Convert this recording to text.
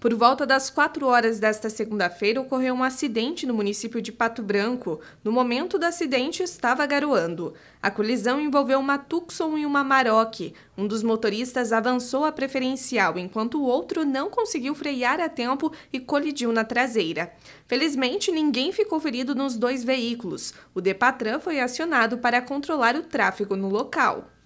Por volta das 4 horas desta segunda-feira, ocorreu um acidente no município de Pato Branco. No momento do acidente, estava garoando. A colisão envolveu uma Tucson e uma Maroc. Um dos motoristas avançou a preferencial, enquanto o outro não conseguiu frear a tempo e colidiu na traseira. Felizmente, ninguém ficou ferido nos dois veículos. O Depatran foi acionado para controlar o tráfego no local.